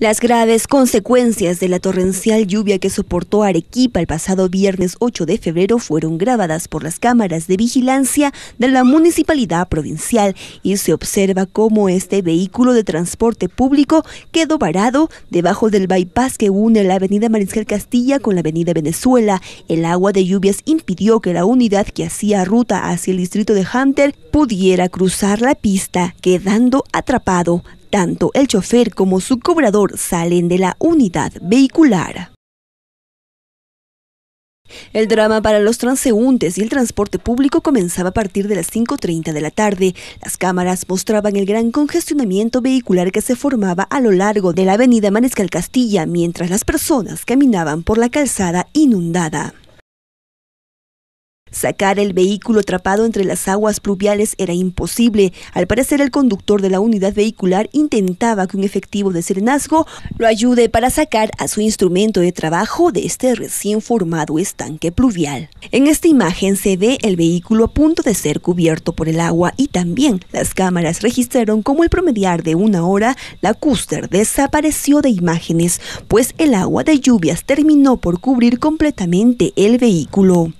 Las graves consecuencias de la torrencial lluvia que soportó Arequipa el pasado viernes 8 de febrero fueron grabadas por las cámaras de vigilancia de la municipalidad provincial y se observa cómo este vehículo de transporte público quedó varado debajo del bypass que une la avenida Mariscal Castilla con la avenida Venezuela. El agua de lluvias impidió que la unidad que hacía ruta hacia el distrito de Hunter pudiera cruzar la pista, quedando atrapado tanto el chofer como su cobrador salen de la unidad vehicular. El drama para los transeúntes y el transporte público comenzaba a partir de las 5.30 de la tarde. Las cámaras mostraban el gran congestionamiento vehicular que se formaba a lo largo de la avenida Manescal Castilla mientras las personas caminaban por la calzada inundada. Sacar el vehículo atrapado entre las aguas pluviales era imposible. Al parecer, el conductor de la unidad vehicular intentaba que un efectivo de serenazgo lo ayude para sacar a su instrumento de trabajo de este recién formado estanque pluvial. En esta imagen se ve el vehículo a punto de ser cubierto por el agua y también las cámaras registraron cómo el promediar de una hora la Custer desapareció de imágenes, pues el agua de lluvias terminó por cubrir completamente el vehículo.